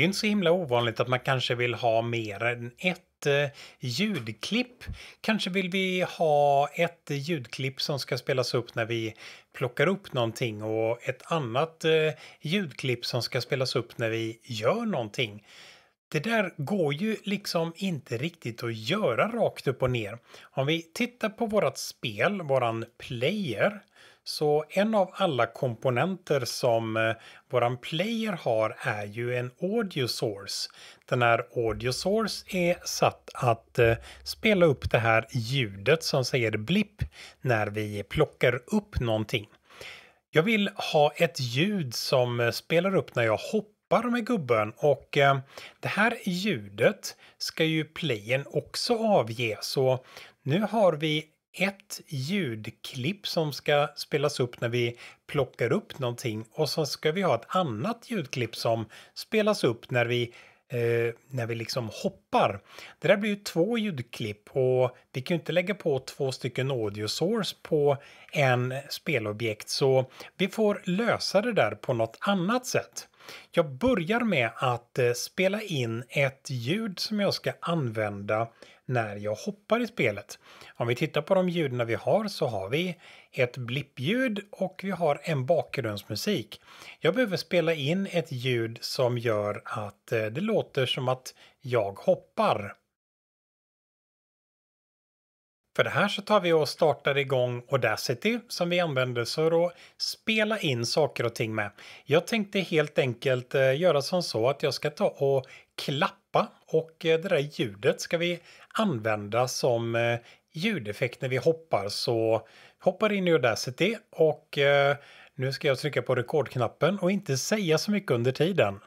är ju inte så himla ovanligt att man kanske vill ha mer än ett eh, ljudklipp. Kanske vill vi ha ett ljudklipp som ska spelas upp när vi plockar upp någonting och ett annat eh, ljudklipp som ska spelas upp när vi gör någonting. Det där går ju liksom inte riktigt att göra rakt upp och ner. Om vi tittar på vårat spel, våran player, så en av alla komponenter som eh, våran player har är ju en audio source. Den här audio source är satt att eh, spela upp det här ljudet som säger blipp när vi plockar upp någonting. Jag vill ha ett ljud som eh, spelar upp när jag hoppar med gubben och det här ljudet ska ju playen också avge så nu har vi ett ljudklipp som ska spelas upp när vi plockar upp någonting och så ska vi ha ett annat ljudklipp som spelas upp när vi eh, när vi liksom hoppar. Det där blir ju två ljudklipp och vi kan ju inte lägga på två stycken audio source på en spelobjekt så vi får lösa det där på något annat sätt. Jag börjar med att eh, spela in ett ljud som jag ska använda när jag hoppar i spelet. Om vi tittar på de ljuden vi har så har vi ett blippljud och vi har en bakgrundsmusik. Jag behöver spela in ett ljud som gör att eh, det låter som att jag hoppar. För det här så tar vi och startar igång Audacity som vi använder för att spela in saker och ting med. Jag tänkte helt enkelt eh, göra som så att jag ska ta och klappa och eh, det där ljudet ska vi använda som eh, ljudeffekt när vi hoppar. Så hoppar in i Audacity och nu ska jag trycka på rekordknappen och inte säga så mycket under tiden.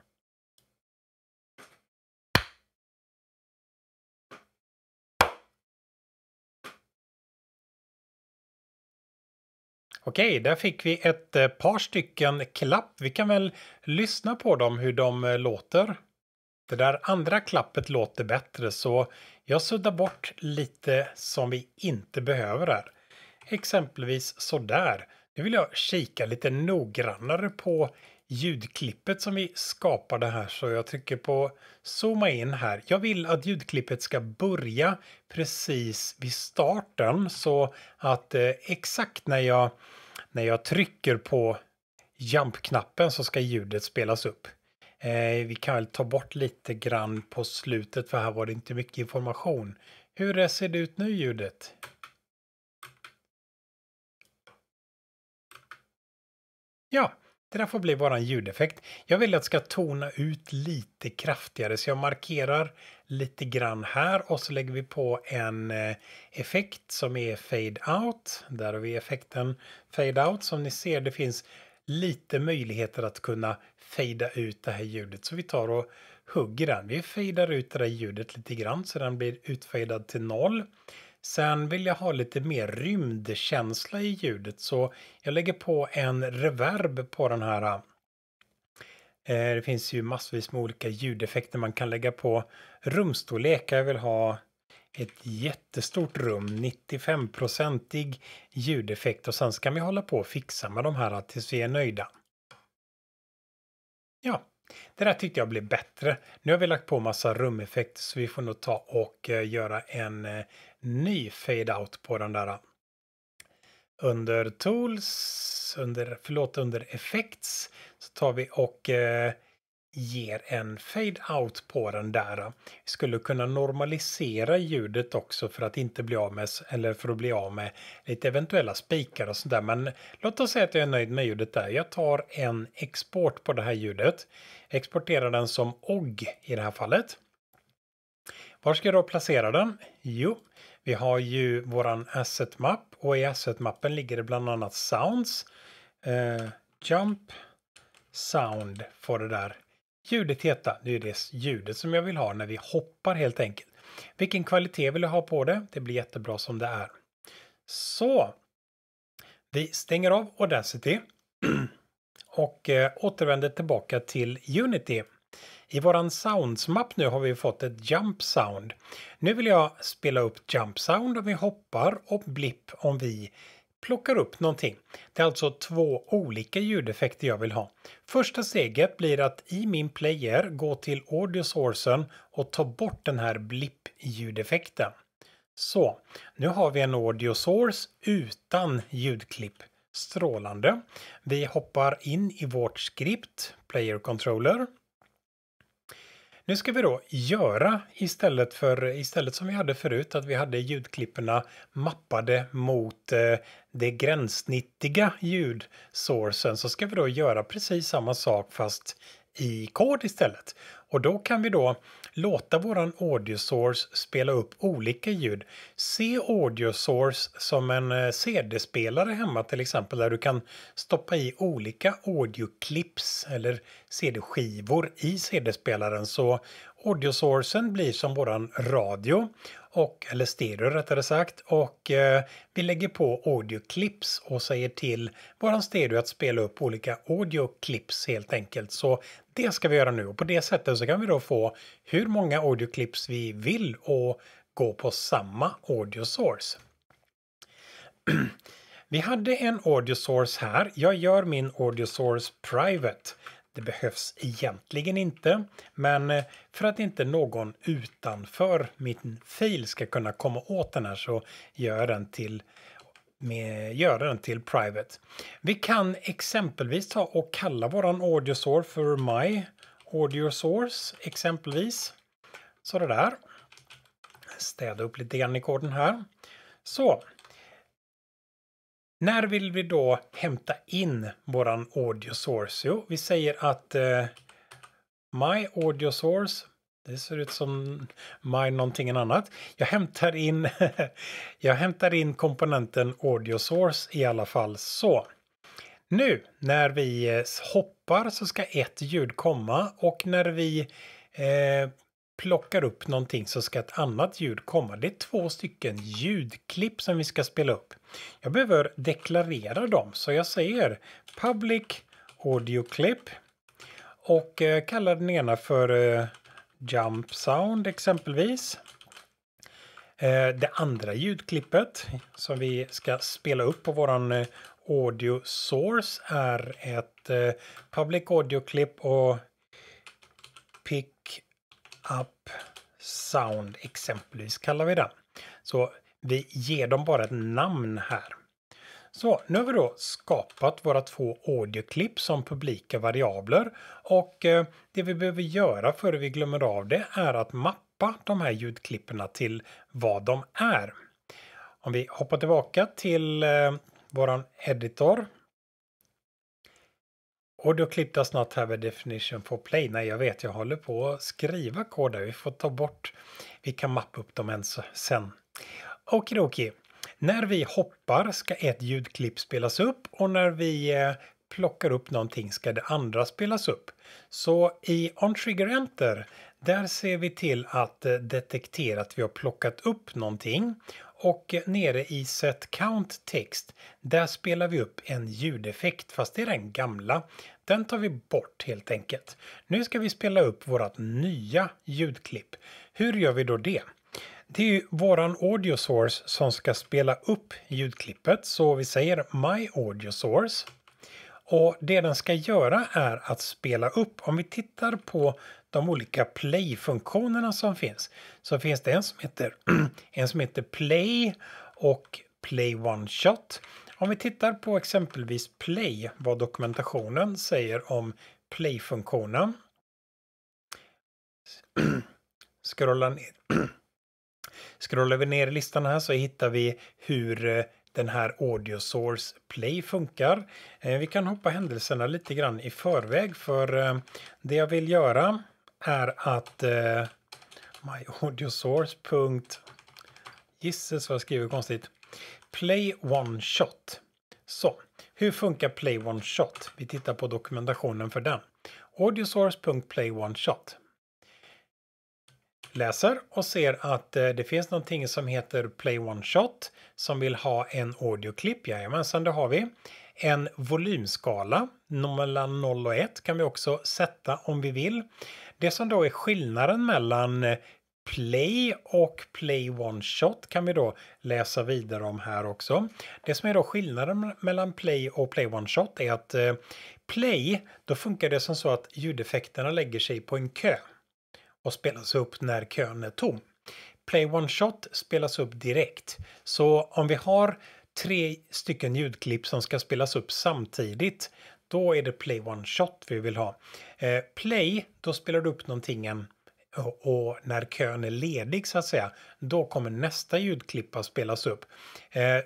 Okej, där fick vi ett eh, par stycken klapp. Vi kan väl lyssna på dem hur de eh, låter. Det där andra klappet låter bättre så jag suddar bort lite som vi inte behöver här. Exempelvis sådär. Nu vill jag kika lite noggrannare på ljudklippet som vi skapade här så jag trycker på zooma in här. Jag vill att ljudklippet ska börja precis vid starten så att eh, exakt när jag, när jag trycker på jump-knappen så ska ljudet spelas upp. Eh, vi kan väl ta bort lite grann på slutet för här var det inte mycket information. Hur ser det ut nu ljudet? Ja, det där får bli bara en ljudeffekt. Jag vill att det ska tona ut lite kraftigare så jag markerar lite grann här och så lägger vi på en eh, effekt som är fade out. Där har vi effekten fade out. Som ni ser det finns lite möjligheter att kunna fejda ut det här ljudet. Så vi tar och hugger den. Vi fejdar ut det där ljudet lite grann så den blir utfejdad till noll. Sen vill jag ha lite mer rymdkänsla i ljudet så jag lägger på en reverb på den här. Eh, det finns ju massvis med olika ljudeffekter man kan lägga på. Rumstorlek, jag vill ha ett jättestort rum, 95-procentig ljudeffekt och sen ska vi hålla på och fixa med de här tills vi är nöjda. Ja, det där tyckte jag blev bättre. Nu har vi lagt på massa rumeffekter så vi får nog ta och eh, göra en eh, ny fade-out på den där. Eh, under tools, under, förlåt, under effects så tar vi och eh, ger en fade-out på den där. Skulle kunna normalisera ljudet också för att inte bli av med, eller för att bli av med lite eventuella spikar och sådär. Men låt oss säga att jag är nöjd med ljudet där. Jag tar en export på det här ljudet. Exporterar den som OGG i det här fallet. Var ska jag då placera den? Jo, vi har ju våran asset map och i asset mappen ligger det bland annat sounds. Eh, jump sound får det där Ljudet heta, det är det ljudet som jag vill ha när vi hoppar helt enkelt. Vilken kvalitet vill jag ha på det? Det blir jättebra som det är. Så. Vi stänger av Audacity och eh, återvänder tillbaka till Unity. I våran soundsmapp nu har vi fått ett jump sound. Nu vill jag spela upp jump sound om vi hoppar och blipp om vi plockar upp någonting. Det är alltså två olika ljudeffekter jag vill ha. Första steget blir att i min player gå till audio sourcen och ta bort den här blipp-ljudeffekten. Så, nu har vi en audio source utan ljudklipp. Strålande. Vi hoppar in i vårt skript, player controller. Nu ska vi då göra istället för istället som vi hade förut att vi hade ljudklipperna mappade mot eh, det gränssnittiga ljudsourcen så ska vi då göra precis samma sak fast i kod istället. Och då kan vi då låta våran audio source spela upp olika ljud. Se audio source som en eh, CD-spelare hemma till exempel där du kan stoppa i olika Audio clips eller CD-skivor i CD-spelaren så Audio audiosourcen blir som våran radio och, eller stereo rättare sagt och eh, vi lägger på Audio clips och säger till våran stereo att spela upp olika Audio clips helt enkelt. Så det ska vi göra nu och på det sättet så kan vi då få hur många audioclips vi vill och gå på samma audio source. vi hade en audio source här. Jag gör min audio source private. Det behövs egentligen inte, men eh, för att inte någon utanför min fil ska kunna komma åt den här så gör jag den till med, göra den till private. Vi kan exempelvis ta och kalla våran audio source för my audio source exempelvis. Så det där. Städa upp lite grann i koden här. Så. När vill vi då hämta in våran audio source? Jo, vi säger att eh, my audio source det ser ut som Mine någonting annat. Jag hämtar in, jag hämtar in komponenten Audio Source i alla fall så. Nu när vi eh, hoppar så ska ett ljud komma och när vi eh, plockar upp någonting så ska ett annat ljud komma. Det är två stycken ljudklipp som vi ska spela upp. Jag behöver deklarera dem så jag säger Public Audio Clip och eh, kallar den ena för eh, Jump Sound exempelvis. Eh, det andra ljudklippet som vi ska spela upp på våran eh, Audio Source är ett eh, Public Audio-klipp och Pick Up Sound exempelvis kallar vi den. Så vi ger dem bara ett namn här. Så, nu har vi då skapat våra två audioklipp som publika variabler och eh, det vi behöver göra före vi glömmer av det är att mappa de här ljudklippen till vad de är. Om vi hoppar tillbaka till eh, våran editor. Audio clip does not have a definition for play. Nej, jag vet, jag håller på att skriva koder. Vi får ta bort, vi kan mappa upp dem ens sen. Okidoki. När vi hoppar ska ett ljudklipp spelas upp och när vi eh, plockar upp någonting ska det andra spelas upp. Så i on trigger Enter där ser vi till att eh, detektera att vi har plockat upp någonting och eh, nere i Set Count text där spelar vi upp en ljudeffekt fast det är den gamla. Den tar vi bort helt enkelt. Nu ska vi spela upp vårt nya ljudklipp. Hur gör vi då det? Det är ju våran audio source som ska spela upp ljudklippet, så vi säger My audio source. Och det den ska göra är att spela upp. Om vi tittar på de olika play-funktionerna som finns så finns det en som heter, en som heter play och play one shot. Om vi tittar på exempelvis play, vad dokumentationen säger om play-funktionen. Scrolla ner. Scrollar vi ner i listan här så hittar vi hur eh, den här Audio Source Play funkar. Eh, vi kan hoppa händelserna lite grann i förväg för eh, det jag vill göra är att myaudiosource. Gisses vad jag skriver konstigt. Play One Shot. Så, hur funkar Play One Shot? Vi tittar på dokumentationen för den. audiosource.play one shot läser och ser att eh, det finns någonting som heter Play One Shot som vill ha en audioklipp. Jajamensan, det har vi. En volymskala mellan 0 och 1 kan vi också sätta om vi vill. Det som då är skillnaden mellan eh, Play och Play One Shot kan vi då läsa vidare om här också. Det som är då skillnaden mellan Play och Play One Shot är att eh, Play, då funkar det som så att ljudeffekterna lägger sig på en kö och spelas upp när kön är tom. Play One Shot spelas upp direkt. Så om vi har tre stycken ljudklipp som ska spelas upp samtidigt då är det Play One Shot vi vill ha. Eh, play, då spelar du upp någonting och när kön är ledig så att säga, då kommer nästa ljudklipp att spelas upp. Eh,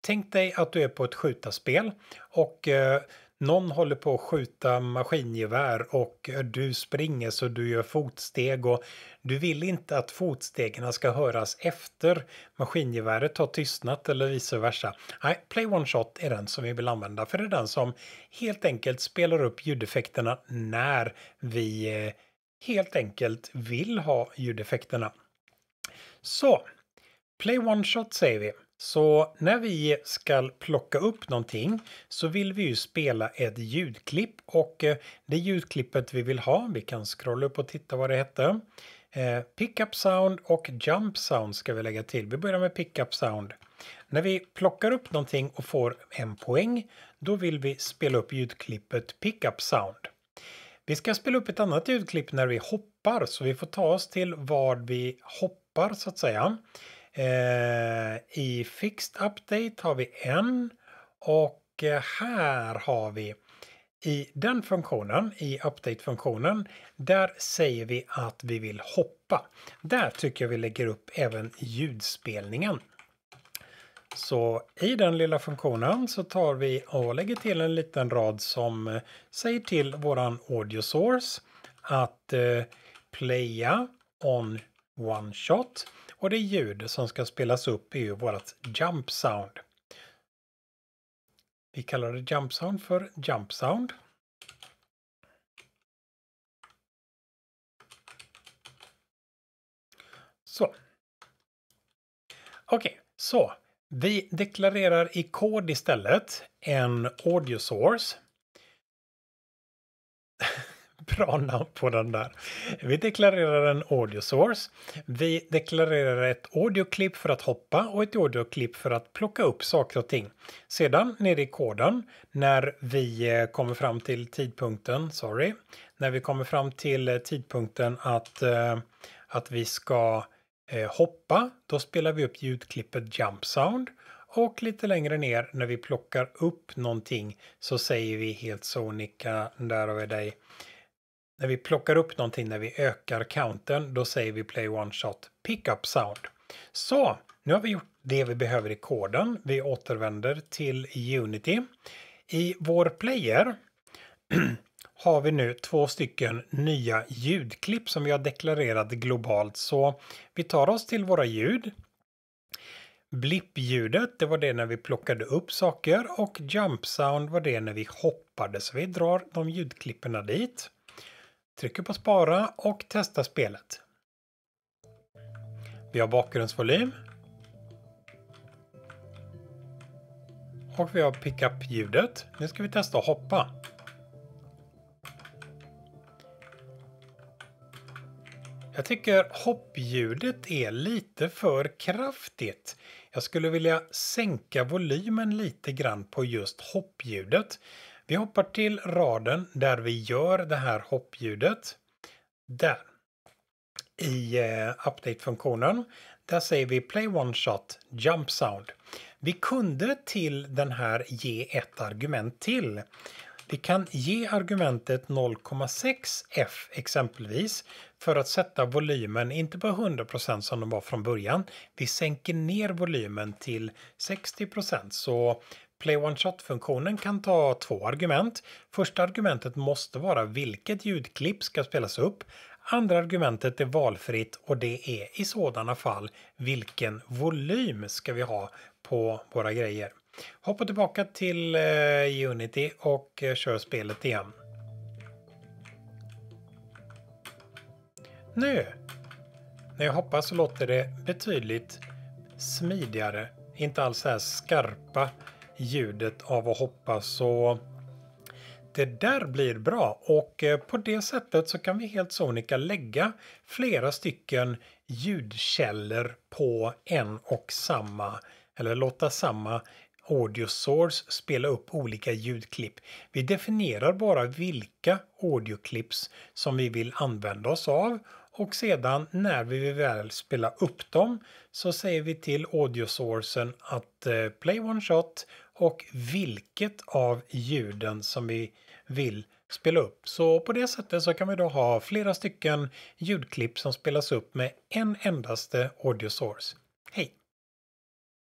tänk dig att du är på ett skjutarspel och eh, någon håller på att skjuta maskingevär och du springer så du gör fotsteg och du vill inte att fotstegen ska höras efter maskingeväret har tystnat eller vice versa. Nej, Play One Shot är den som vi vill använda för det är den som helt enkelt spelar upp ljudeffekterna när vi eh, helt enkelt vill ha ljudeffekterna. Så, Play One Shot säger vi. Så när vi ska plocka upp någonting så vill vi ju spela ett ljudklipp och eh, det ljudklippet vi vill ha, vi kan scrolla upp och titta vad det hette. Eh, pickup sound och jump sound ska vi lägga till. Vi börjar med pickup sound. När vi plockar upp någonting och får en poäng, då vill vi spela upp ljudklippet pickup sound. Vi ska spela upp ett annat ljudklipp när vi hoppar, så vi får ta oss till vad vi hoppar så att säga. Eh, I Fixed Update har vi en och eh, här har vi i den funktionen, i update-funktionen, där säger vi att vi vill hoppa. Där tycker jag vi lägger upp även ljudspelningen. Så i den lilla funktionen så tar vi och lägger till en liten rad som eh, säger till våran audio source att eh, playa on one shot. Och det ljud som ska spelas upp är ju vårt jump sound. Vi kallar det jump sound för jump sound. Så. Okej, okay, så vi deklarerar i kod istället en audio source bra namn på den där. Vi deklarerar en audio source. Vi deklarerar ett audioklipp för att hoppa och ett audioklipp för att plocka upp saker och ting. Sedan nere i koden när vi eh, kommer fram till tidpunkten, sorry, när vi kommer fram till eh, tidpunkten att, eh, att vi ska hoppa, då spelar vi upp ljudklippet Jump Sound och lite längre ner när vi plockar upp någonting så säger vi helt sonika, där har vi dig. När vi plockar upp någonting när vi ökar counten, då säger vi play one shot pickup sound. Så, nu har vi gjort det vi behöver i koden. Vi återvänder till Unity. I vår player har vi nu två stycken nya ljudklipp som vi har deklarerat globalt. Så vi tar oss till våra ljud. Blippljudet, det var det när vi plockade upp saker och jump sound var det när vi hoppade. Så vi drar de ljudklippen dit. Trycker på spara och testar spelet. Vi har bakgrundsvolym. Och vi har pickup-ljudet. Nu ska vi testa att hoppa. Jag tycker hoppljudet är lite för kraftigt. Jag skulle vilja sänka volymen lite grann på just hoppljudet. Vi hoppar till raden där vi gör det här hoppljudet. Där. I eh, update-funktionen. Där säger vi play one shot jump sound. Vi kunde till den här ge ett argument till. Vi kan ge argumentet 0,6F exempelvis för att sätta volymen inte på 100% som den var från början. Vi sänker ner volymen till 60% så Play One Shot-funktionen kan ta två argument. Första argumentet måste vara vilket ljudklipp ska spelas upp. Andra argumentet är valfritt och det är i sådana fall vilken volym ska vi ha på våra grejer. Hoppa tillbaka till eh, Unity och eh, kör spelet igen. Nu! När jag hoppar så låter det betydligt smidigare. Inte alls så här skarpa ljudet av att hoppa så det där blir bra och eh, på det sättet så kan vi helt sonika lägga flera stycken ljudkällor på en och samma eller låta samma audio source spela upp olika ljudklipp. Vi definierar bara vilka audioklips som vi vill använda oss av och sedan när vi väl spela upp dem så säger vi till audio audiosourcen att eh, play one shot och vilket av ljuden som vi vill spela upp. Så på det sättet så kan vi då ha flera stycken ljudklipp som spelas upp med en endaste audio source.